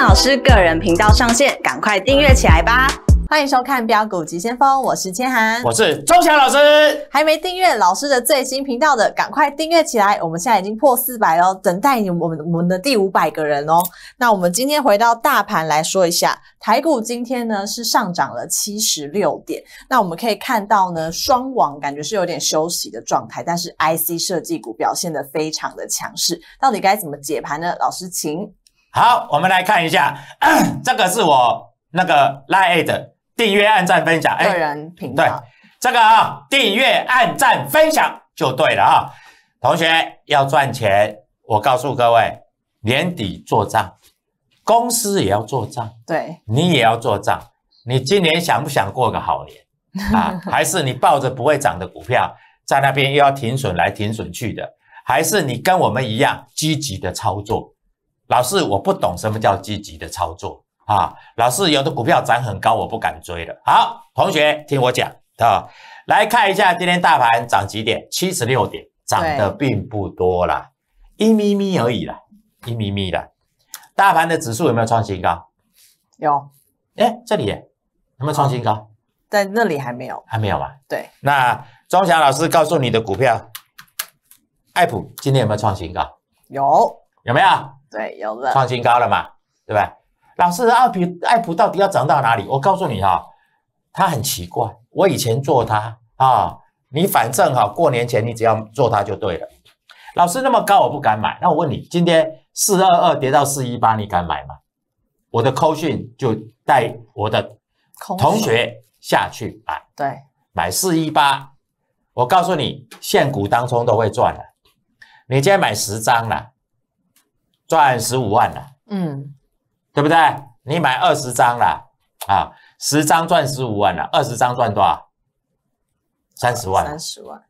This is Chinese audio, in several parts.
老师个人频道上线，赶快订阅起来吧！欢迎收看《标股急先锋》，我是千涵，我是周强老师。还没订阅老师的最新频道的，赶快订阅起来！我们现在已经破四百哦，等待我们我们的第五百个人哦。那我们今天回到大盘来说一下，台股今天呢是上涨了七十六点。那我们可以看到呢，双王感觉是有点休息的状态，但是 IC 设计股表现的非常的强势。到底该怎么解盘呢？老师，请。好，我们来看一下，这个是我那个 l i e 的订阅、按赞、分享。个人频道对这个啊，订阅、按赞、分享就对了啊。同学要赚钱，我告诉各位，年底做账，公司也要做账，对，你也要做账。你今年想不想过个好年啊？还是你抱着不会涨的股票，在那边又要停损来停损去的？还是你跟我们一样积极的操作？老师，我不懂什么叫积极的操作啊！老师，有的股票涨很高，我不敢追了。好，同学听我讲啊，来看一下今天大盘涨几点？七十六点，涨得并不多啦，一咪咪而已啦，一咪咪啦。大盘的指数有没有创新高？有。哎，这里有没有创新高？在那里还没有，还没有吧？对。那钟祥老师告诉你的股票，艾普今天有没有创新高？有。有没有？对，有了创新高了嘛，对吧？老师，爱普艾普到底要涨到哪里？我告诉你哈，它很奇怪。我以前做它啊，你反正哈过年前你只要做它就对了。老师那么高我不敢买，那我问你，今天四二二跌到四一八，你敢买吗？我的扣讯就带我的同学下去买，对，买四一八。我告诉你，现股当中都会赚了。你今天买十张了。赚十五万了，嗯，对不对？你买二十张了啊，十张赚十五万了，二十张赚多少？三十万。三十万。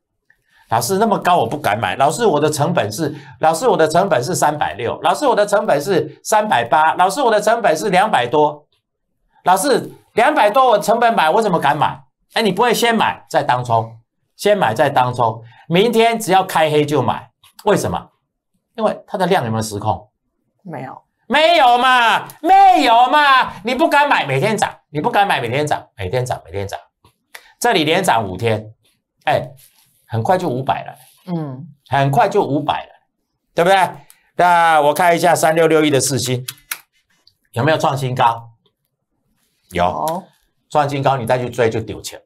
老师那么高，我不敢买。老师，我的成本是，老师，我的成本是三百六。老师，我的成本是三百八。老师，我的成本是两百多。老师，两百多我成本买，我怎么敢买？哎，你不会先买再当冲，先买再当冲，明天只要开黑就买。为什么？因为它的量有没有失控？没有，没有嘛，没有嘛，你不敢买，每天涨，你不敢买，每天涨，每天涨，每天涨，这里连涨五天，哎，很快就五百了，嗯，很快就五百了，对不对？那我看一下三六六一的四星有没有创新高，有，创新高，你再去追就丢钱，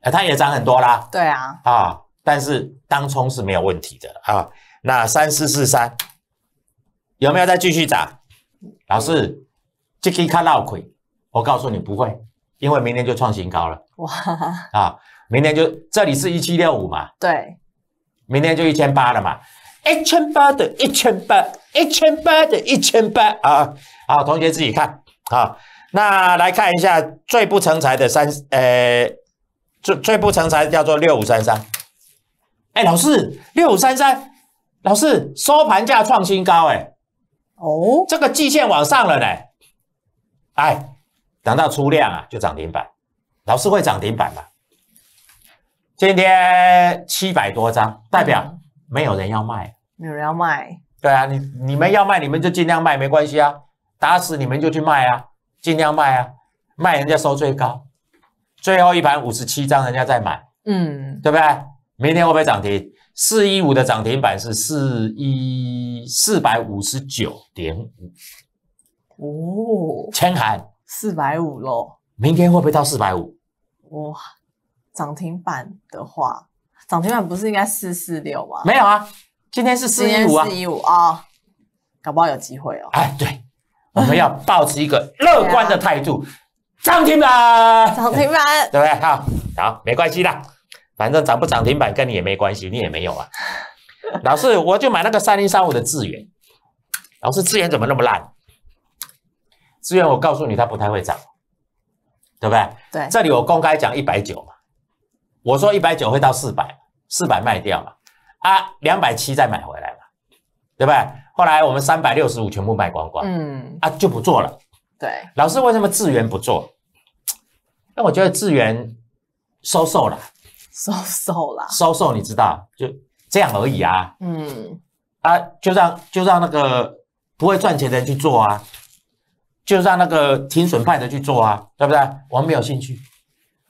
哎，它也涨很多啦，对啊，啊，但是当冲是没有问题的啊，那三四四三。有没有再继续涨？老师，这克看老虎，我告诉你不会，因为明天就创新高了。哇啊！明天就这里是一七六五嘛？对，明天就一千八了嘛？一千八的一千八，一千八的一千八啊！好，同学自己看啊。那来看一下最不成才的三，呃，最最不成的叫做六五三三。哎，老师，六五三三，老师收盘价创新高，哎。哦，这个季线往上了呢，哎，等到出量啊就涨停板，老师会涨停板吧？今天七百多张，代表没有人要卖，没有人要卖。对啊，你你们要卖，你们就尽量卖，没关系啊，打死你们就去卖啊，尽量卖啊，卖人家收最高，最后一盘五十七张，人家再买，嗯，对不对？明天会不会涨停？四一五的涨停板是四一四百五十九点五哦，千寒四百五喽，明天会不会到四百五？哇，涨停板的话，涨停板不是应该四四六吗？没有啊，今天是四一五啊，四一五啊，搞不好有机会哦。哎，对，我们要保持一个乐观的 态度，涨停板，涨停板，对不对？好，好，没关系的。反正涨不涨停板跟你也没关系，你也没有啊。老师，我就买那个三零三五的智远。老师，智远怎么那么烂？智远，我告诉你，它不太会涨，对不对？对。这里我公开讲一百九嘛，我说一百九会到四百，四百卖掉嘛，啊，两百七再买回来嘛，对不对？后来我们三百六十五全部卖光光，嗯，啊，就不做了。对。老师，为什么智远不做？那我觉得智远收瘦了。收手啦，收 手，你知道，就这样而已啊。嗯，啊，就让就让那个不会赚钱的人去做啊，就让那个停损派的去做啊，对不对？我没有兴趣，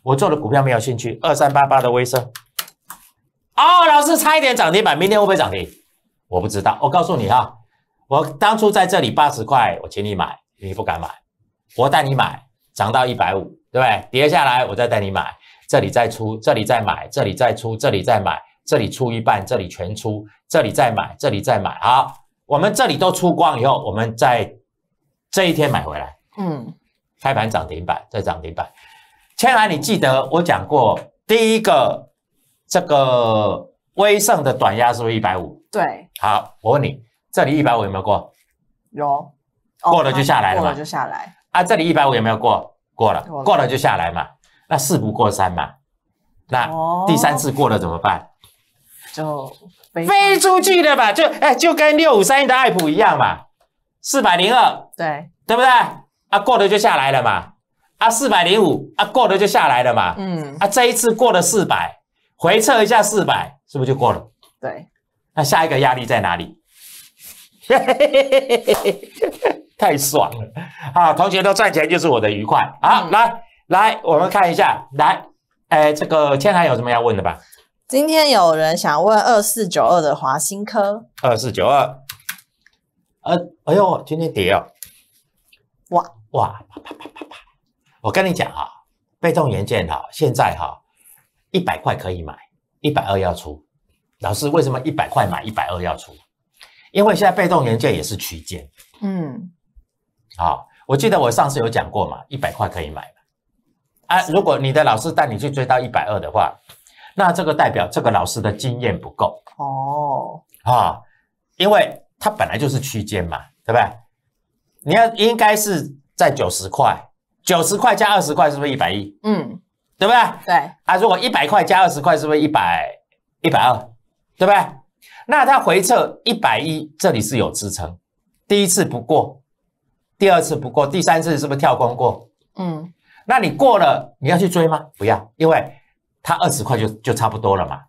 我做的股票没有兴趣。二三八八的威盛，哦，老师差一点涨停板，明天会不会涨停？我不知道。我告诉你哈，我当初在这里八十块，我请你买，你不敢买，我带你买，涨到一百五，对不对？跌下来我再带你买。这里再出，这里再买，这里再出，这里再买，这里出一半，这里全出，这里再买，这里再买好，我们这里都出光以后，我们在这一天买回来。嗯，开盘涨停板，再涨停板。千兰，你记得我讲过，第一个这个威盛的短压是不是一百五？对。好，我问你，这里一百五有没有过？有。过了就下来了嘛？过了就下来。啊，这里一百五有没有过？过了，过了就下来嘛。那事不过三嘛，那第三次过了怎么办？就飞出去了吧？就哎，就跟六五三一的爱普一样嘛，四百零二，对，对不对？啊，过了就下来了嘛，啊，四百零五，啊，过了就下来了嘛，嗯，啊，这一次过了四百，回撤一下四百，是不是就过了？对，那下一个压力在哪里？太爽了啊！同学都赚钱就是我的愉快啊，来。来，我们看一下。来，哎，这个天寒有什么要问的吧？今天有人想问二四九二的华新科，二四九二，呃，哎呦，今天跌哦，哇哇啪啪啪啪啪！我跟你讲啊，被动元件哈，现在哈一百块可以买，一百二要出。老师，为什么一百块买一百二要出？因为现在被动元件也是区间，嗯，啊，我记得我上次有讲过嘛，一百块可以买。啊，如果你的老师带你去追到一百二的话，那这个代表这个老师的经验不够哦。哈，因为它本来就是区间嘛，对不对？你要应该是在九十块，九十块加二十块，是不是一百一？嗯，对不对？对。啊，如果一百块加二十块，是不是一百一百二？对不对？那它回撤一百一，这里是有支撑。第一次不过，第二次不过，第三次是不是跳空过？嗯。那你过了，你要去追吗？不要，因为它二十块就就差不多了嘛。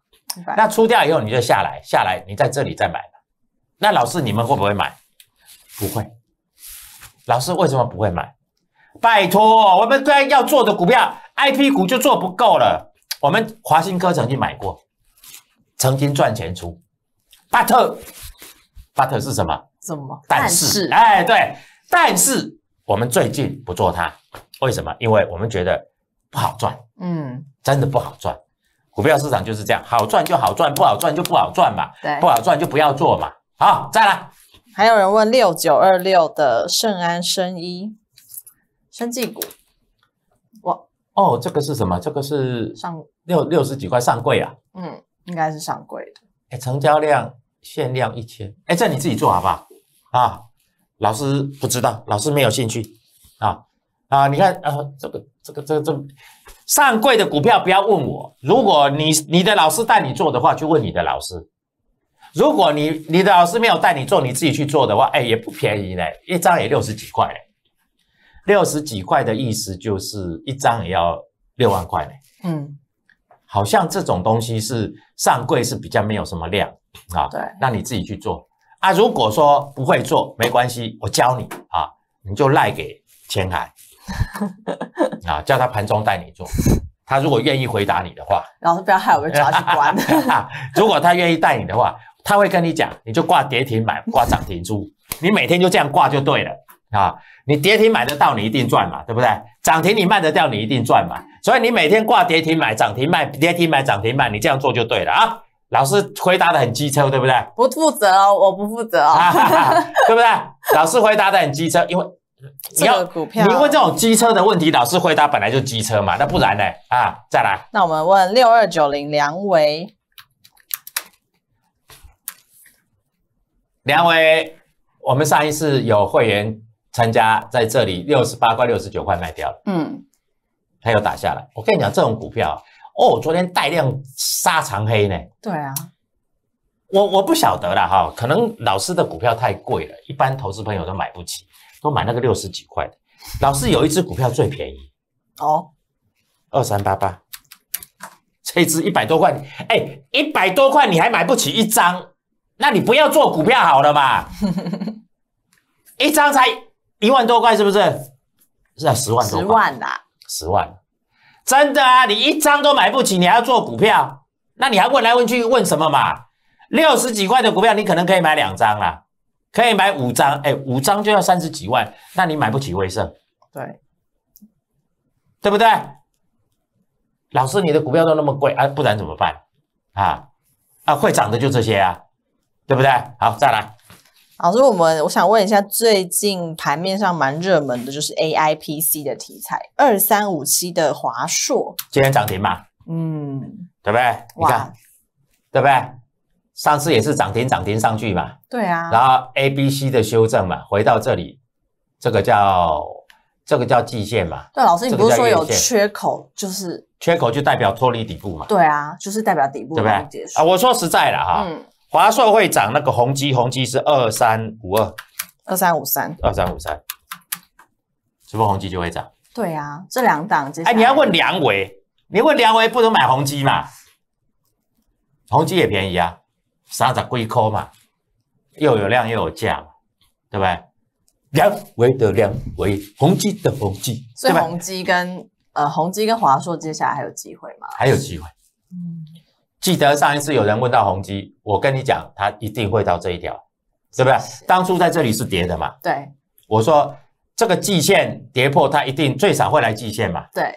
那出掉以后你就下来，下来你在这里再买。那老师你们会不会买？不会。老师为什么不会买？拜托，我们该要做的股票，I P 股就做不够了。我们华兴科曾经买过，曾经赚钱出。巴特，巴特是什么？什么？但是，哎，对，但是。我们最近不做它，为什么？因为我们觉得不好赚，嗯，真的不好赚。股票市场就是这样，好赚就好赚，不好赚就不好赚嘛。对，不好赚就不要做嘛。好，再来。还有人问六九二六的圣安生医，生技股，哇，哦，这个是什么？这个是上六六十几块上柜啊，嗯，应该是上柜的。哎，成交量限量一千，哎，这你自己做好不好？啊。老师不知道，老师没有兴趣，啊啊！你看，啊，这个这个这个这上柜的股票不要问我。如果你你的老师带你做的话，就问你的老师。如果你你的老师没有带你做，你自己去做的话，哎，也不便宜嘞，一张也六十几块。六十几块的意思就是一张也要六万块嘞。嗯，好像这种东西是上柜是比较没有什么量啊。对，那你自己去做。啊，如果说不会做没关系，我教你啊，你就赖给前海，啊，叫他盘中带你做，他如果愿意回答你的话，老师不要害我被抓去关。如果他愿意带你的话，他会跟你讲，你就挂跌停买，挂涨停出，你每天就这样挂就对了啊。你跌停买得到，你一定赚嘛，对不对？涨停你卖得掉，你一定赚嘛。所以你每天挂跌停买，涨停卖，跌停买，涨停卖，你这样做就对了啊。老师回答的很机车，对不对？不负责哦，我不负责哦，对不对？老师回答的很机车，因为你要你问这种机车的问题，老师回答本来就机车嘛，那不然呢？啊，再来。那我们问六二九零梁维，梁维，我们上一次有会员参加在这里六十八块六十九块卖掉，嗯，他又打下来。我跟你讲，这种股票。哦，昨天带量杀长黑呢？对啊，我我不晓得了哈，可能老师的股票太贵了，一般投资朋友都买不起，都买那个六十几块的。老师有一只股票最便宜，哦，二三八八，这只一百多块，哎，一百多块你还买不起一张，那你不要做股票好了嘛，一张才一万多块是不是？是啊，十万多。十万呐。十万。真的啊，你一张都买不起，你还要做股票？那你还问来问去问什么嘛？六十几块的股票，你可能可以买两张啦，可以买五张，哎，五张就要三十几万，那你买不起威盛，对，对不对？老师，你的股票都那么贵，啊，不然怎么办？啊啊，会涨的就这些啊，对不对？好，再来。老师，我们我想问一下，最近盘面上蛮热门的就是 A I P C 的题材，二三五七的华硕今天涨停嘛？嗯，对不对？看，对不对？上次也是涨停涨停上去嘛？对啊。然后 A B C 的修正嘛，回到这里，这个叫这个叫季线嘛？对，老师，你不是说有缺口就是缺口就代表脱离底部嘛？对啊，就是代表底部对不对？啊！我说实在的哈。华硕会涨，那个宏基，宏基是二三五二，二三五三，二三五三，是不是宏基就会涨。对啊，这两档就……哎，你要问梁伟，你问梁伟不能买宏基嘛？宏基也便宜啊，三十几块嘛，又有量又有价，对不对？梁伟的梁伟，宏基的宏基，所以宏基跟呃宏基跟华硕接下来还有机会吗？还有机会。记得上一次有人问到宏基，我跟你讲，他一定会到这一条，对不对？当初在这里是跌的嘛？对。我说这个季线跌破，它一定最少会来季线嘛？对。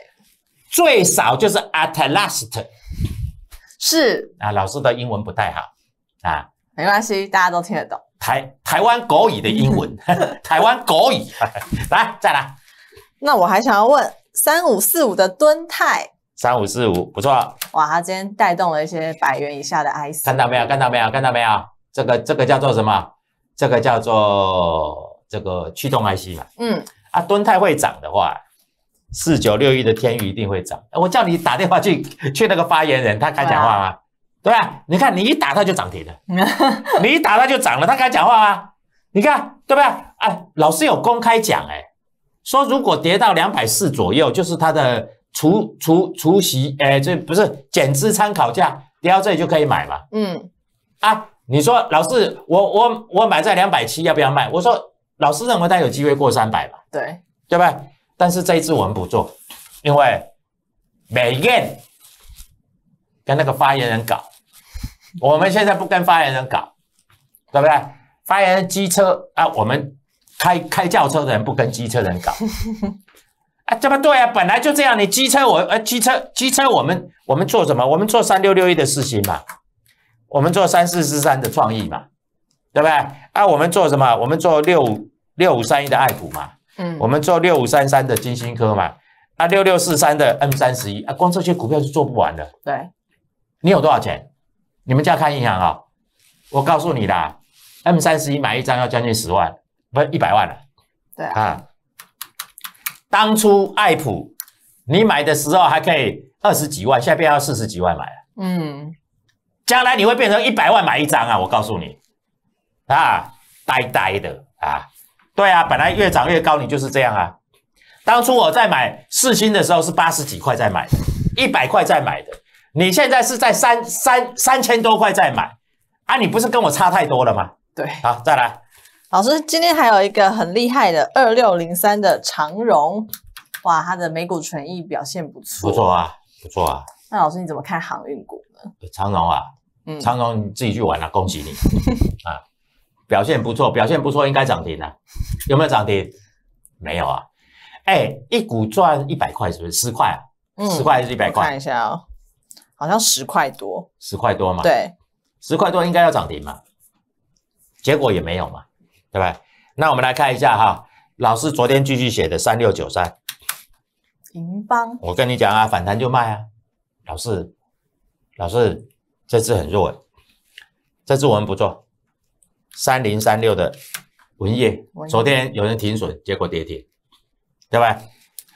最少就是 at last。是。啊，老师的英文不太好啊。没关系，大家都听得懂。台台湾国语的英文，台湾国语。来，再来。那我还想要问三五四五的敦泰。三五四五不错，哇！他今天带动了一些百元以下的 IC，看到没有？看到没有？看到没有？这个这个叫做什么？这个叫做这个驱动 IC 嘛？嗯，啊，敦泰会涨的话，四九六一的天宇一定会涨。我叫你打电话去 去那个发言人，他敢讲话吗？对吧？你看，你一打他就涨停了，你一打他就涨了，他敢讲话吗？你看，对不对？啊，老师有公开讲，哎，说如果跌到两百四左右，就是他的。除除除息，哎，这不是减资参考价，你要这里就可以买嘛。嗯，啊，你说老师，我我我买在两百七，要不要卖？我说老师认为他有机会过三百嘛。对，对不对？但是这一次我们不做，因为美艳跟那个发言人搞，我们现在不跟发言人搞，对不对？发言人机车啊，我们开开轿车的人不跟机车人搞。这不对啊？本来就这样，你机车我呃机车机车，我们我们做什么？我们做三六六一的事情嘛，我们做三四四三的创意嘛，对不对？啊，我们做什么？我们做六五六五三一的爱普嘛，嗯，我们做六五三三的金星科嘛，啊，六六四三的 M 三十一啊，光这些股票是做不完的。对，你有多少钱？你们家开银行啊？我告诉你啦 m 三十一买一张要将近十万，不是一百万了。对啊。当初爱普你买的时候还可以二十几万，现在变到四十几万买了。嗯，将来你会变成一百万买一张啊！我告诉你，啊，呆呆的啊，对啊，本来越涨越高，你就是这样啊。当初我在买四星的时候是八十几块在买，一百块在买的，你现在是在三三三千多块在买啊，你不是跟我差太多了吗？对，好再来。老师，今天还有一个很厉害的二六零三的长荣，哇，它的每股权益表现不错，不错啊，不错啊。那老师你怎么看航运股呢？长荣啊，嗯，长荣自己去玩了，恭喜你 啊，表现不错，表现不错，应该涨停了。有没有涨停？没有啊，哎，一股赚一百块是不是？十块啊？十块还是一百块？看一下哦，好像十块多，十块多嘛，对，十块多应该要涨停嘛，结果也没有嘛。对吧？那我们来看一下哈，老师昨天继续写的三六九三，银邦。我跟你讲啊，反弹就卖啊。老师，老师，这次很弱这次我们不做。三零三六的文业，昨天有人停损，结果跌停，对吧？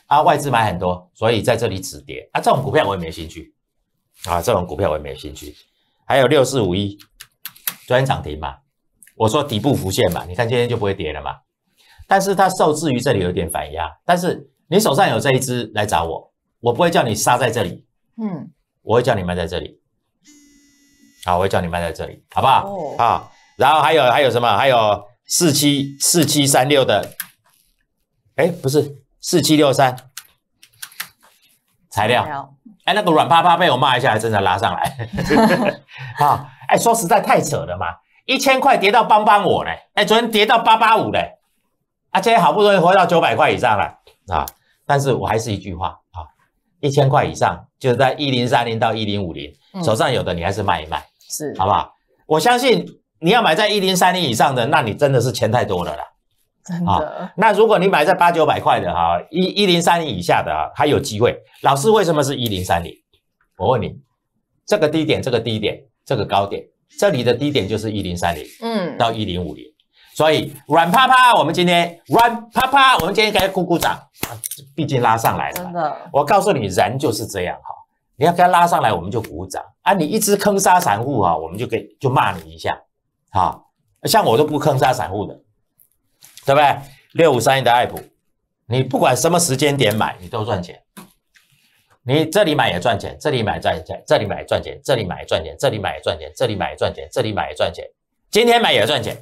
啊，外资买很多，所以在这里止跌啊。这种股票我也没兴趣啊，这种股票我也没兴趣。还有六四五一，昨天涨停嘛。我说底部浮现嘛，你看今天就不会跌了嘛。但是它受制于这里有点反压。但是你手上有这一只来找我，我不会叫你杀在这里，嗯，我会叫你卖在这里。好，我会叫你卖在这里，好不好？啊，然后还有还有什么？还有四七四七三六的，哎，不是四七六三材料。哎，那个软趴趴被我骂一下，还真的拉上来。啊，哎，说实在太扯了嘛。一千块跌到帮帮我嘞！哎，昨天跌到八八五嘞，啊，今天好不容易回到九百块以上了啊！但是我还是一句话啊，一千块以上就是在一零三零到一零五零，手上有的你还是卖一卖，是好不好？我相信你要买在一零三零以上的，那你真的是钱太多了啦，真的。那如果你买在八九百块的哈，一一零三零以下的还有机会。老师为什么是一零三零？我问你，这个低点，这个低点，这个高点。这里的低点就是一零三零，嗯，到一零五零，所以软趴趴，我们今天软趴趴，我们今天该它鼓鼓掌，毕竟拉上来了，真的。我告诉你，人就是这样哈，你要给它拉上来，我们就鼓掌啊。你一直坑杀散户啊，我们就给就骂你一下，好，像我都不坑杀散户的，对不对？六五三一的爱普，你不管什么时间点买，你都赚钱。你这里买也赚钱，这里买赚钱，这里买赚钱，这里买赚钱，这里买赚钱，这里买赚钱，这里买赚钱，今天买也赚钱。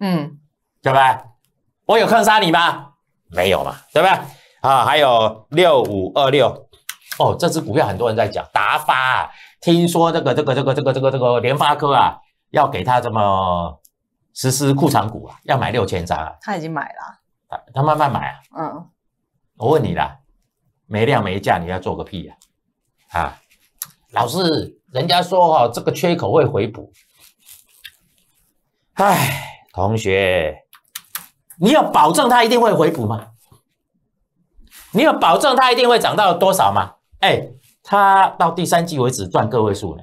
嗯，对吧？我有坑杀你吗？没有嘛，对吧？啊，还有六五二六，哦，这支股票很多人在讲达发，啊，听说这个这个这个这个这个这个联发科啊，要给他这么实施库藏股啊，要买六千张啊。他已经买了。他他慢慢买啊。嗯，我问你啦。没量没价，你要做个屁呀？啊，老师，人家说哈，这个缺口会回补。哎，同学，你有保证它一定会回补吗？你有保证它一定会涨到多少吗？哎，它到第三季为止赚个位数呢。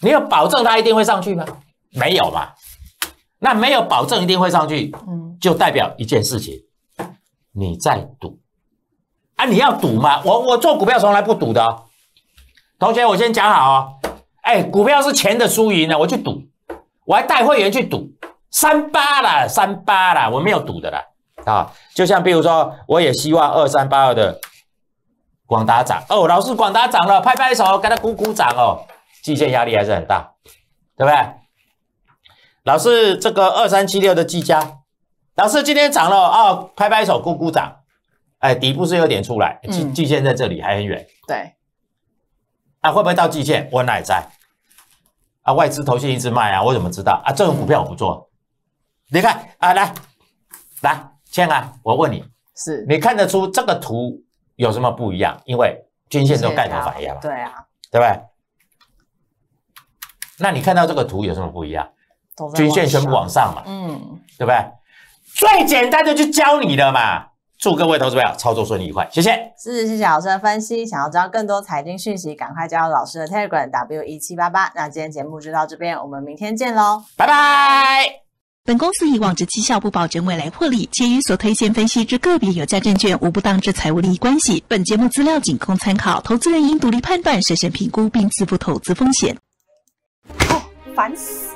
你有保证它一定会上去吗？没有嘛。那没有保证一定会上去，嗯，就代表一件事情，你在赌。啊，你要赌吗？我我做股票从来不赌的。同学，我先讲好啊。哎，股票是钱的输赢呢，我去赌，我还带会员去赌。三八啦，三八啦，我没有赌的啦。啊，就像比如说，我也希望二三八二的广达涨。哦，老师广达涨了，拍拍手，给他鼓鼓掌哦。季线压力还是很大，对不对？老师这个二三七六的季佳，老师今天涨了哦，拍拍手，鼓鼓掌。哎，底部是有点出来，季季线在这里还很远。对，那会不会到季线？我哪在？啊，外资投信一直卖啊，我怎么知道？啊，这种股票我不做。你看啊，来来，谦啊，我问你，是你看得出这个图有什么不一样？因为均线都盖头反压了，对啊，对不对？那你看到这个图有什么不一样？均线全部往上嘛，嗯，对不对？最简单的就教你的嘛。祝各位投资朋友操作顺利愉快，谢谢。是是，小的分析。想要知道更多财经讯息，赶快加入老师的 Telegram W 一七八八。那今天节目就到这边，我们明天见喽，拜拜。本公司以往之绩效不保证未来获利，且与所推荐分析之个别有价证券，无不当之财务利益关系。本节目资料仅供参考，投资人应独立判断，审慎评估，并自负投资风险。哦，烦死。